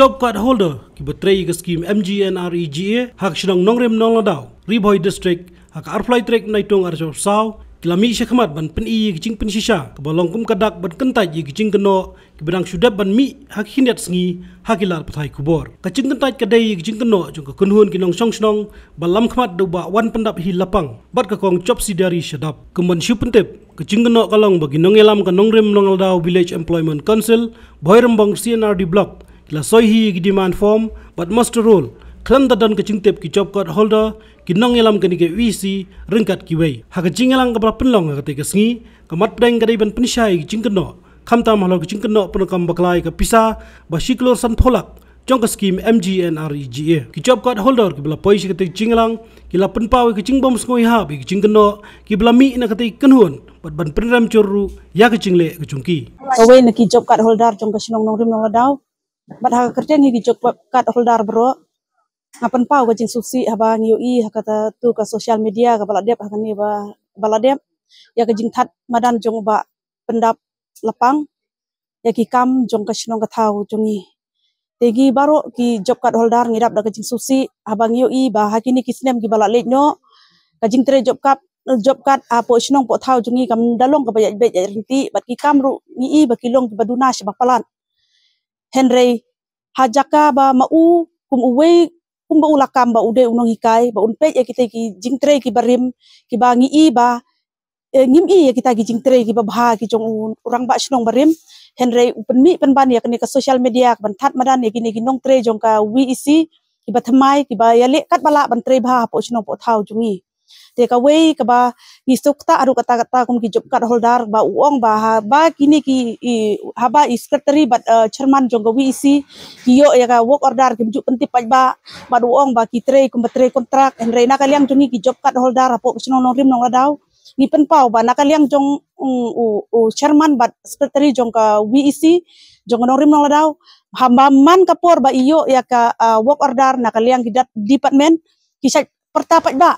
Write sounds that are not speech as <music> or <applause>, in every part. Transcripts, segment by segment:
job card holder ki betray ke skim MGNREGA hak shinong nongrem nong ladau riboy district hak arflight trek naitong arjob saw kilami shekhmat ban pen i kijing pen shisha kebalong kum kadak ban kentaj i keno kibedang sudap ban mi hak hindat sengi hak ilal pathai kubor kacing kentaj kadai dei kijing keno jong ka kunhun nong song balam khamat doba wan pendap hi lapang bat ka kong chop dari shadap kemen shu pentep kacing keno kalong bagi nong elam ka nongrem rem nong dau village employment council boy rembang CNRD block la hi gi demand form but must rule klam da dan ke chingtep ki job card holder ki nong yalam ke ni ke vc e ringkat ki wei ha ka jingelang ka bra penlong ka te ke sngi ka mat preng ka ban penshai ki jingkno khamta mahlo ki no pun kam baklai ka pisa ba shiklor san tholak jong scheme MGNREGA ki job card holder ki bla poish te chinglang ki la pen pawe ki chingbom skoi ha bi ki chingno ki bla mi na kati kan hun bat ban penram chorru ya ki le ki chungki awe na ki job card holder jong ka sinong nong rim nong dau bat ha kerja ngi gijok kat holdar bro ngapan pau jing susi haba ha kata tu ka sosial media ka baladep ni ba baladep ya jing tat madan jong ba pendap lapang ya ki kam jong ka shinong ka thau jongi tegi baro ki job holder ngirap da jing susi habang yoi ba kini kisnem ki balak ka jing tre job kap job kat apo po shinong po thau jungi kam dalong ka bayat ya, ya rinti bat ki ru ni i ba kilong ki ba dunash ba palan Henry, hajaka ba mau kum uwe kum ba ulakam ba ude unong hikai ba unpe ya kita ki jingtre ki barim ki ba ngi i ba eh, ngim i ya kita ki jingtre ki ba bha ki jong urang ba shnong barim Henry upen mi pen ban ya kini ka social media ban that madan ya kini ki nong tre jong ka wi isi ki ba thamai ki ba ya kat bala ban tre bha po shnong po thau jungi de ka wei ka ba i aru kata kata kum ki job card holder ba uong ba ha ba kini ki i haba i secretary bat eh, chairman jongawi isi ki yo ya ka work order ki juk penti pai ba ba uong ba ki tre kum tre kontrak en reina ka liang jongi ki job card holder apo sino nong rim nong adau ni pen pau ba jong mm, u u chairman bat secretary jong ka isi jong nongrim rim nong adau hamba man kapor ba iyo ya ka eh, work order nakaliang di department kisah pertapat ba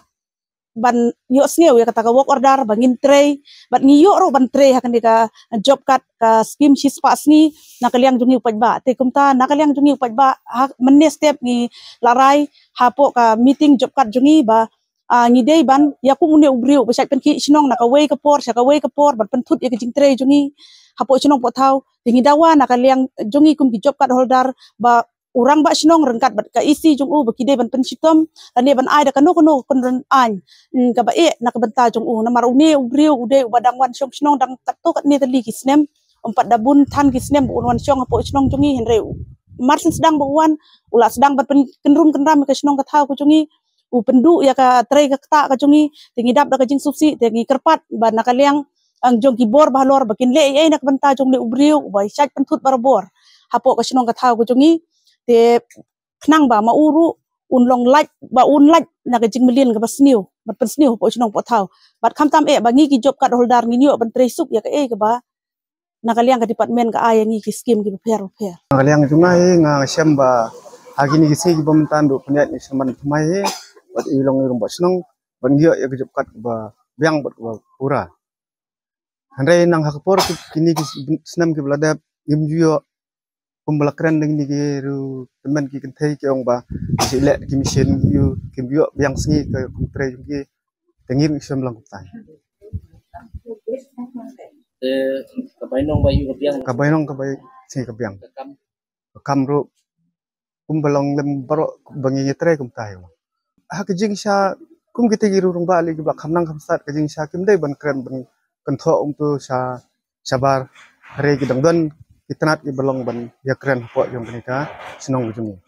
ban yo sniu ya kata work order bangin tray ban ngi yo ro ban tray kan ka eh, job card ka skim shis pas ni nakaliang jungi upaj ba te kumta nakaliang jungi upaj ba menne step ni larai hapo ka meeting job card jungi ba ngi dei ban ya ku mune ubriu pesak pen ki sinong nakawei ka por sakawei ka por ban ye ya jing tray jungi hapo sinong potau ngi dawa nakaliang jungi kum ki job card holder ba orang ba sinong rengkat bak ka isi jung u baki de ban pencitom dan ban ai da kanu kanu kon ren ai mm, ka ba e nak benta jung u namar uni ubriu ude badang wan syong sinong dang tak to kat ni tadi snem empat dabun tan snem bu wan syong apo sinong jungi hin reu marsin sedang bu wan ula sedang bat kenrum kenram ka sinong ka thau ku jungi u pendu ya ka trai ka ta ka jungi tingi dap da ka jing subsi tingi kerpat ban liang ang jong ki bor bahlor bakin le ai e, e, nak benta jung le ubriu bai sat pentut barbor hapo ka sinong ka thau ku jungi te knang ba ma uru un long lai ba un lai na ke jing million ke ba sniu ba pan sniu po chinong po thau ba kham tam e ba ngi ki job card holder ngi nyu ban suk ya ke e ke ba na ka liang ka department ka ai ya ngi ki scheme ki pher pher na ka liang tuma e nga sem ba hagini ki sei ki bom tan do punyat ni saman tuma e ba i long rum ba snong ban ngi ya ke job card ba biang bat ba pura Handai nang hakapor kini senam ke i'm imjuyo pembelakaran dengan ni geru teman ki ke ki ong ba sile ki mission yu kim yu biang singi ke kumpre yu ki tengir ni sem lang kutai eh kabainong ba yu nong kabainong kabai si kabiang kam ru kumbalong lem baro bangi ni tre kumtai wa ha ke jing sha kum ki tegiru rong ba ali ki blak khamnang khamsat ke jing sha kim dei ban kren ban kentho ong tu sha sabar hari ki dangdan kitanat ibalong ban yakren po yung kanita sinong Dan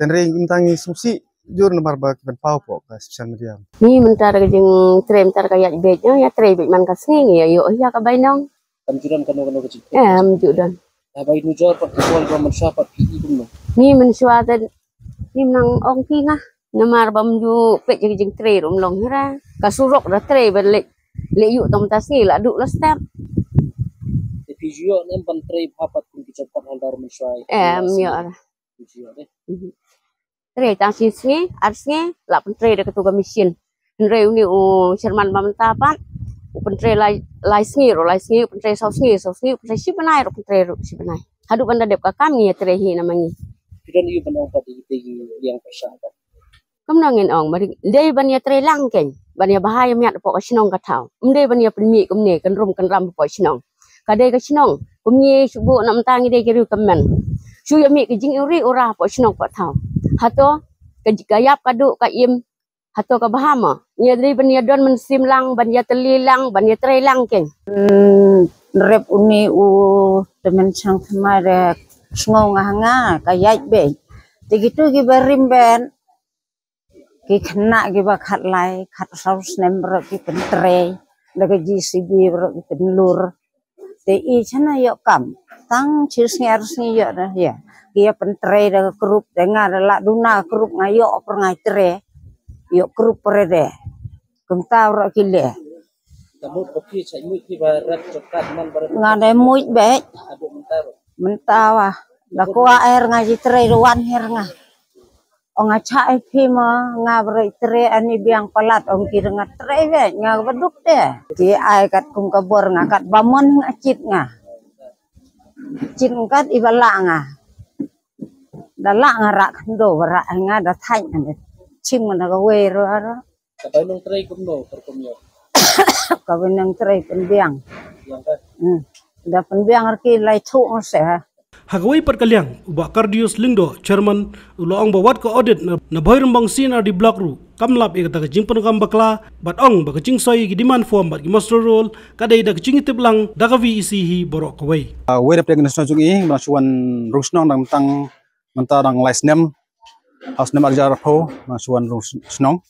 Tenre intangi susi jur nomor ba kiban pau po ka social media. Ni mentar ka jeng trem tar ka yak bednya ya trem bed man ka sing ya yo ya ka bainong. Kamjuran kanu kanu kecil. Eh ya, amjuran. Abai ya, nujor pat kual ba man syapat pi ibung no. Ni men suatan ni menang ong pinga. Nomor ba mju pet jeng jeng trem rom long hira. Kasurok da trem balik. Lek yuk tong tasni la duk la step. bijio ne bantrei phapat kun ki chatpan handar me shai em yo ara bijio de mhm. ars ne la bantrei de ketuga mesin ndre uni o sherman mamta pa bantrei lai lai ro lai sngi bantrei sau sngi sau sngi bantrei si ro bantrei ro si banai hadu banda de ka kam ni tre hi namangi kidan yu yang pesha kam nangin ong mari dei ban ya tre lang bahaya miat po ka sinong ka thau mde ban ya pin mi kadai ke sinong kumye subu nak mentang dia kiru kemen su yo mi kejing uri ora pok sinong pok tau hato ke gayap kadu ka im hato ka bahama nya dri ben ya don mensim lang ban ya telilang ban ya trelang ke hmm rep uni u temen sang kemare sinong nga kayak be Tegitu gi berim ben ki khna gi ba khat lai khat saus nem ro ki pentre lagi sibi ro ki pentlur te i chana yo kam tang chi snger sni yo na ya kia pen tre da krup de nga da la duna group ngay yo per nga tre yo group rồi đấy, kum ta ro ki le nga de muj be mentawa là ko air ngay ji tre ruan her nga ông cha phi mà phima nga bre anh ấy biang palat ong ki nga tre ve nga baduk te ki ai cắt cung ka bor nga kat bamon nga chit nga chit kat ibala nga da la nga ra kan do ra nga da thai nga chim nga ga we ro ro cái bên nang tre cũng do per kum yo <coughs> ka ba nang tre kum biang mm. da pen biang ở kia lai thu ông ha hagawai perkaliang ubah kardius lingdo chairman uloong bawat ko audit na boirum bang sinar di block ru kamlap e kata jing penukam bakla bat ong ba jing soi gidi man form bat gi master kadai da kecing itip lang, ka vi isi hi borok kawai we ah, rep tegen nasional jungi, i rusnong dan tang menta dan lais nem haus nem arja rapo, masuan rusnong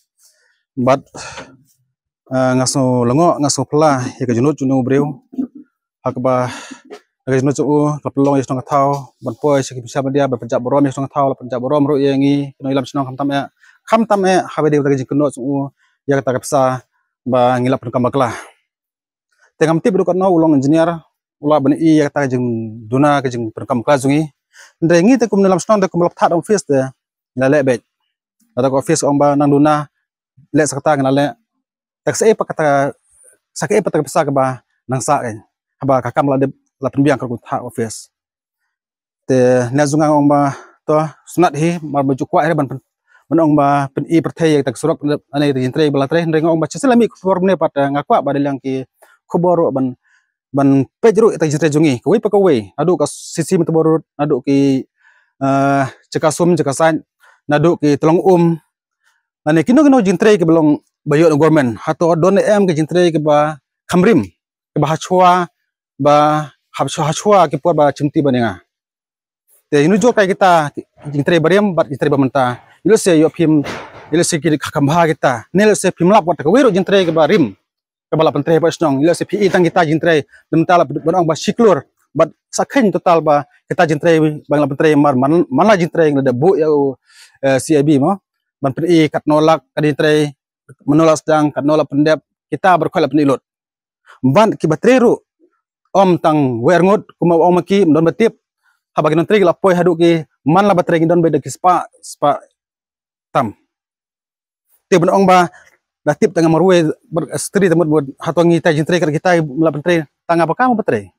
bat eh, ngaso lengok ngaso pelah ika ka junut junu breu hakba Agis no cuu kapelong yis nong tau ban poi sik bisa dia ban penjak borom yis nong tau la penjak borom ru yengi kino ilam sinong kam tam ya kam tam ya habe de utagi kino cuu ya kata kapsa ba ngilap penukam bakla tengam tip du kono ulong engineer ula ban i ya kata jeng duna ke jeng penukam bakla zungi ndrengi te kum dalam sinong de kum lap tat office de la le bet ada ko office om ba nang duna le sakata ngala le tak sei e pakata sakai patak e pesa ke ba nang sak ken haba kakam la la biang kargo ha office te na zunga ong ba to sunat hi mar ba kwa ban pen menong ba pen i perthai tak surok ane ri intre bala tre ndeng ong ba chislami form ne pat kwa ba delang ki khobor ban ban pejru tak jitre jungi ko pakawai adu ka sisi metoborut adu ki eh, cekasum cekasan nadu ki tolong um ane kino kino jintrei ke belong bayo no gormen hato don em ke jintrei ke ba kamrim ke ba hachwa ba hashua ki por ba chimti nga te inu jo kai kita jintre bariam bat jintre bamanta ilu se yo phim ilu se ki khakam ha kita nel se phim lap wat ka wero jintre ke barim ke bala pentre ba snong ilu se phi tang kita jintre dem tala banong ba siklur bat sakhen total ba kita jintre bangla pentre mar mana jintre ngada bu ya eh, CIB mo ban pri kat nolak kadintre menolak sedang kat nolak pendep kita berkhala penilut. ban ki batreru om tang wernut kuma om maki don betip haba non trig lapoi haduki ki man la batregi don beda kispa spa spa tam te bon ong ba da tip tanga ber berstri temut buat hatongi ta jin trig kita la pentre tanga apa kamu petre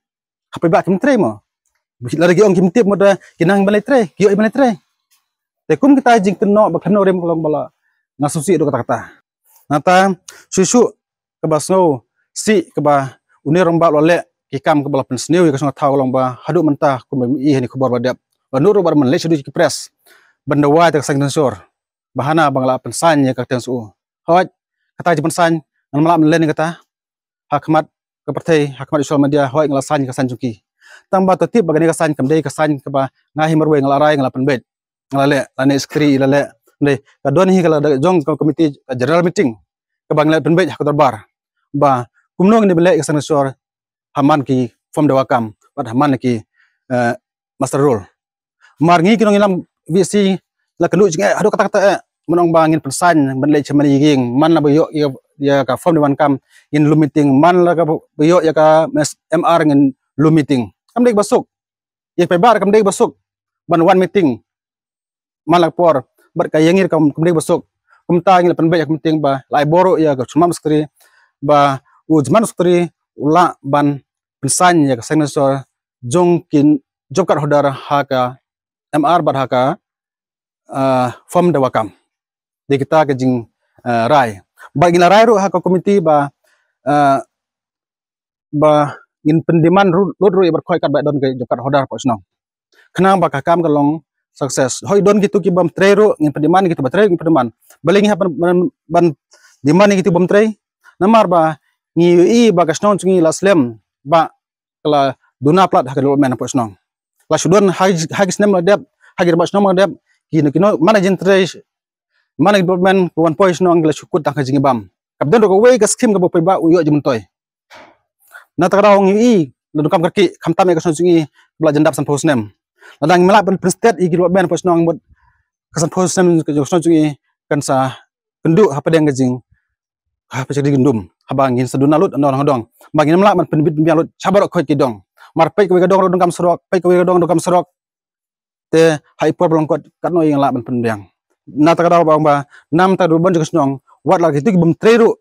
hape ba kim tre mo bisi lari ki ong kim tip mo kinang balai tre ki oi balai tre te kum kita jing tenok bakno rem kolong bala ngasusi do kata-kata nata susu basno si keba unir rombak lolek kikam ke bala pensniu ke sunga thaw longba hadu mentah ku mi i ni khubor badap banur bar men lesu ki pres wa tak sang sor bahana bangla pensan ya ka tensu hoj kata ji pensan ngal malam len kata hakmat ke pertai hakmat sosial media hoj ngal san ka sanjuki juki tambah tertib bagani ka san kamdai ka san ka ba ngahi merwe ngal arai ngal penbet ngal le lane skri le ne don hi kala jong komiti general meeting ke bangla penbet hak terbar ba kumnong ni bele ka san haman ki form da wakam pat haman ki eh, master rule ngi kinong ilam visi la kelu jeng eh, adu kata kata eh, menong bangin persan ben le chemani man la boyo ya ya ka form da wakam in lu meeting man la ka boyo ya ka mr ngin lu meeting kam dek basuk ya pebar kam dek basuk ban one meeting man la por bar ka yengir kam kam dek basuk kam ta ngil pen ya ba ya kam ba lai boro ya ka cuma skri ba ujman skri ula ban ya ka sengna so jongkin holder ha haka mr bar ka uh, eh, form da wakam de kita ke jing uh, rai ba gina rai ru haka komiti ba uh, ba in pendiman ru ru ibar khoi kat ba don ke card holder pa snong kenang ba ka long sukses hoi don gitu ki bam ru ngin pendiman gitu ba trero ngin pendiman baling ha ban ban diman gitu bam trei namar ba ngi i bagas nong cungi la slem ba kala duna plat hakal lo mena pos nong la sudan hagis nem la dep hagir bas nong dep kino no mana jentre mana development kawan pos nong la sukut tak jingi bam kapden ko we gas kim pe ba uyo jimun toy na takra ngi i kam kerki kam tam gas ya nong bla jendap san pos nem la dang mela pen prestet i giro ben pos nong bot kasan pos nem nong kenduk kan apa yang gajing ha ah, pesek di gendum habangin seduna lut ndong dong. bangin melak man penbit biang lut sabarok ki dong mar pek ke dong rodong kam serok ko ke dong kam serok te hai por blong kot katno yang lak man penbiang na ta kadau bang ba nam ta ban jek snong wat lak itu bem treru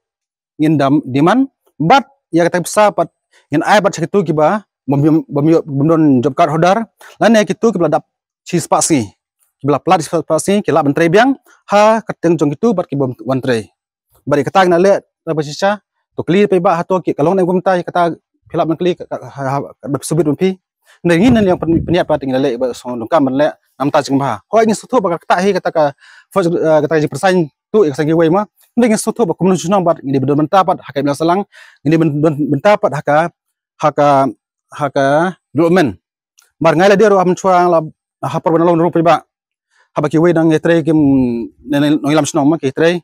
ngin dam diman bat ya kata bisa. pat ngin ai bat sekitu kiba bem bom don job card hodar lan ya kitu kibla dap si spasi kibla plat si spasi kila bentrebiang. biang ha keteng jong itu bat kibom wan tre bari ketag na le na basisa to kli pe ba hato ki kalong na gumta kata filap na ba subit umpi na ngin na yang peniat pa na le ba so dongka man le nam ta jing ba ho ngin sutu ba kata hi kata ka first kata ji persain tu ik sangi wei ma ngin sutu ba kumun chuna ba ngin menta mentapat hakai na selang ngin ben mentapat haka haka haka development mar ngai la dia ro am chuang la par ban long ru pe ba ki wei dang ngetrei kim nenai noilam sunang ma ki trei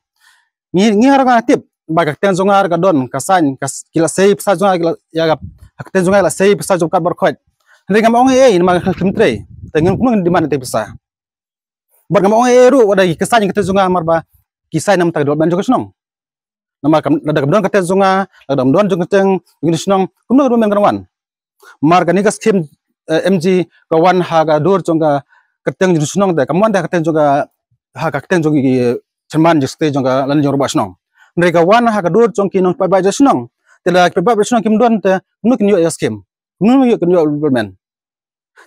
ngi ngi har ka tip ba ka ten zong har ka don ka san ka kila sei psa zong kila ya ka ka ten zong kila sei psa zong ka bor khot ri ka ma ong e ma ka kim tre ta ngi kun di mana te psa bar ka ma ong e ru wada ka san ka ten zong mar ba kisai nam ta do ban jong snong ma ka da ka don ka ten zong la ma don jong teng ngi snong kum no ru men kan wan mar ka ni ka skim eh, mg ka wan ha ka dur jong ka keteng jong snong da ka wan da ka ten jong ka ha ka ten jong gi cuman justru jangka lan jong rubah Mereka wana hakadur jong kinong pabai jas senong. Tela pabai jas senong kim don te nuk nyo yas kim. Nuk nyo kim nyo bermen.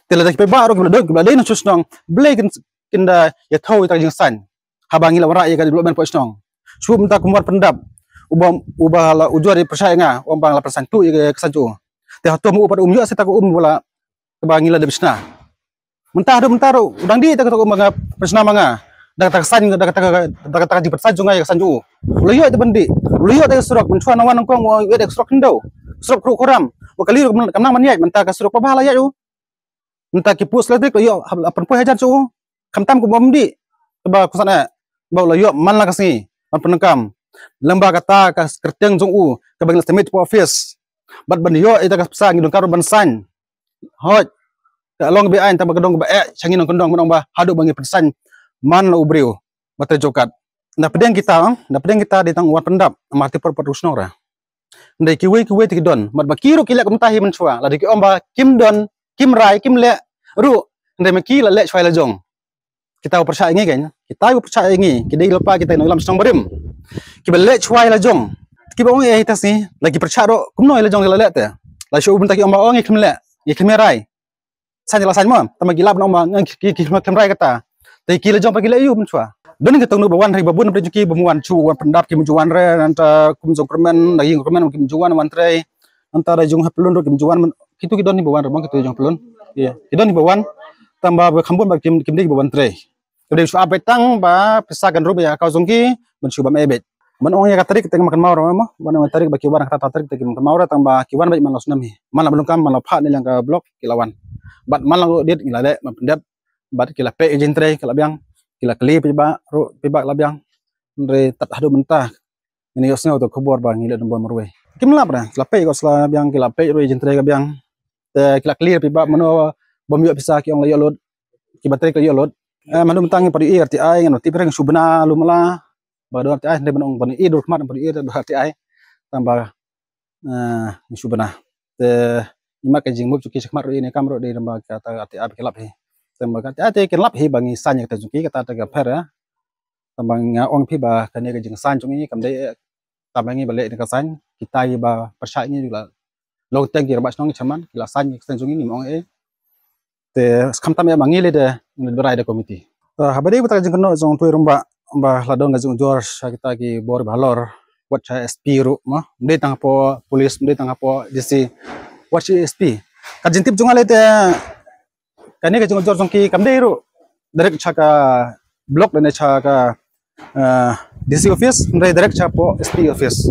Tela dak pabai rok bladok bladai no senong. Blake kinda ya tau ita yang san. Habangi lawan rakyat kadi bermen po senong. Subuh minta kumar pendap. Ubah ubah ya um um la di percaya nga ombang la persan tu ya kesanju. Teh tu mu pada umyo um bola kebangila de bisna. Mentah do mentaro udang di tak ketok um manga manga dak tak san dak tak dak tak jibat san jungai san luyo de bendi luyo de surak menchua na wanang kong we de surak ndo surak kru kuram wakali ruk kam nang maniai menta ka surak pahala ya ju menta ki pus letik luyo apan pu hajar juu kam tam ku bomdi ba kusana ba luyo man la kasi man lembah kata office bat yo itu ka pesan ngidong karo ban san hoj long bi ain ta ba kedong ba e changi bangi pesan man ubrio mata jokat na pedeng kita na pedeng kita di tang uat pendap mati per perusnora ndai kiwe kiwe ti don mat makiru kila kumtahi men chua la dik omba kim don kim rai kim le ru ndai maki la le chwai la jong kita percaya ini kan kita percaya ini kita lepa kita ilam senang berim ki le chwai la jong ki ba ngi tas si lagi percaya ro kum kumno la jong la le te la shu bun taki omba ongi kim le ye kim rai sanjala sanjma tamagi lab ma ngang ki kim rai kata te kila jong pakila yum chua don ke tong bawan ri babun pri juki bamuan chu wan pendap kim juan re nanta kum jong kremen da ying kremen kim juan wan tre nanta da jong hapelun ro kim juan kitu kidon ni bawan kitu jong pelun iya kidon ni bawan tamba ba bagi ba kim kim dik bawan tre Kedai suap betang ba pesakan ya kau jongki mencuba mebet man ong ya tarik teng makan maura mama man ong tarik baki warang kata tarik teng makan maura tang ba kiwan baik nami malam belum kam malam pha ni lang ka blok kilawan bat malang dia ngilale mapendap bat kila pe jentre tre kila biang kila kli ba ru ba labiang biang ndre tat hadu mentah ini usnya untuk kubur bang ngile nombor merwe kim lap dah kila pe ko sla biang kila pe ru jentre ka biang te kila kli ba mano bom yo bisa ki ong layo lot ki baterai ka yo lot eh mano mentang pa ir ti ai ngano ti pereng subna lumla ba do ti ai ndre menong ban i dur kmat pa ir do ti ai tambah eh subna te imak ka jingmup cuki sekmat ru ini kamro di lembag kata ati ab kelap he tembang ate ah, ken lap hi bangi sanya ta juki kata ta gapher ya ah. tambang ong phi ba kane ge jing san chung ni kam de ni balik ka san kita ye ba persa ni juga log tang gi rabas nong chaman la san ni san chung ni mong e te kam tam ya mangi le de ni berai de komiti ta habari buta jing kono jong tu rumba ba la dong jing jor sa kita ki bor balor buat cha sp ru ma de tang po polis de tang po jisi wat sp ka tip jungale te kani ka chung jor chung ki kam dei direct cha ka block dan cha ka DC office ndai direct cha po SP office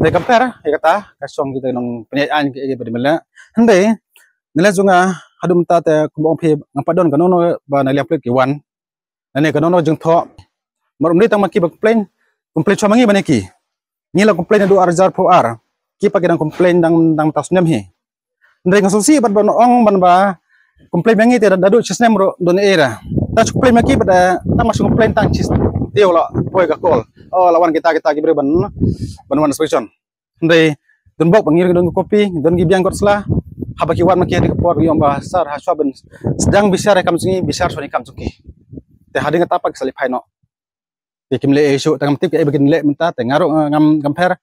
ndai compare ya kata ka chung ki nong penyaan ki ege mela ndai nela junga hadum ta te kumbong pe ngapadon kanono ba na liap ki wan nane kanono jung tho marum ni tang maki ba complain complain chwa mangi bane ki ni la complain do arjar po ar ki pa ki dang complain dang dang tasnyam hi ndai ngasosi ban ban ong ban ba complain bangi tidak dadu sistem ro doni era tak complain maki pada ta masuk complain tang sistem dia olah boy ga call oh lawan kita kita gibri ban ban wan solution ndai don bok pengir don kopi don gi biang kotsla ki wan maki di kepor yom bahasar haswa ben sedang bisa rekam sungi bisa soni kam suki teh ngata pak sali hai no kim le isu tang tip ke bikin le mentah tengaro eh, ngam gamper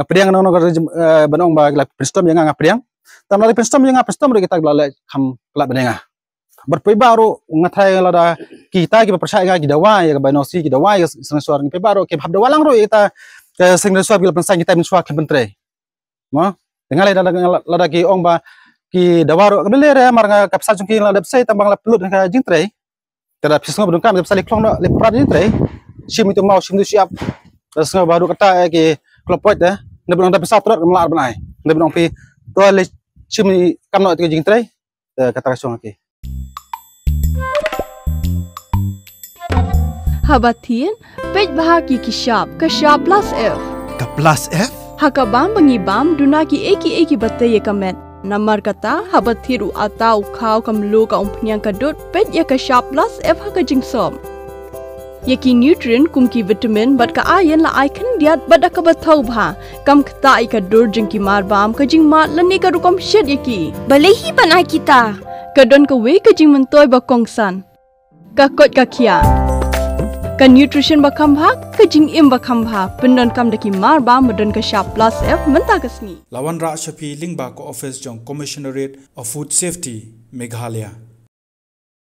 no nong nong eh, benong ba la pristom yang ngapriang tamlari pestom yang pestom kita gelalai ham kelak benenga berpe baru ngatai lada kita kita percaya ga kita wa ya bainosi kita wa ya suar ngi ngipe baru ke habda walang ro ya kita senang suar bila pensan kita suar ke bentre ma dengan lada lada ki ong ba ki dawaro kebeler ya marga kapsa jungki lada psai tambang la pelut ka jintre kada pisngo bedung kam psai klong no le jintre sim itu mau sim itu siap terus baru kata eh, ki Klopoid eh. ya nebung da pesat rot melar benai nebung pi ตัวเลยชื่อมีกำหนดตัวจริงไตรกระตากช่วงโอเคฮับทีนเป็ดบ้ากี่กิชาบกิชาบ plus f กับ plus f ฮักบ้ามบังีบ้ามดูน่ากี่เอกี่เอกี่บัตเตย์กัมเมนนัมมาร์กตาฮับทีรูอัตาอุข้าวคำลูกับอุปนิยังกระดุดเป็ดยากิชาบ plus f ฮักจิงซอม yaki nutrient kumki vitamin but ka ayen la icon diat but akaba thau bha kam khta ai ka durjing ki mar bam ka jing ma lani ka rukom shed yaki bale hi bana kita ka don ka we ka jing man toy ba kongsan ka kot ka khia ka nutrition ba kham bha ka jing im ba kham bha pindon kam daki mar ba modon ka sharp plus f manta kasni lawan ra shafi lingba ko office jong commissionerate of food safety meghalaya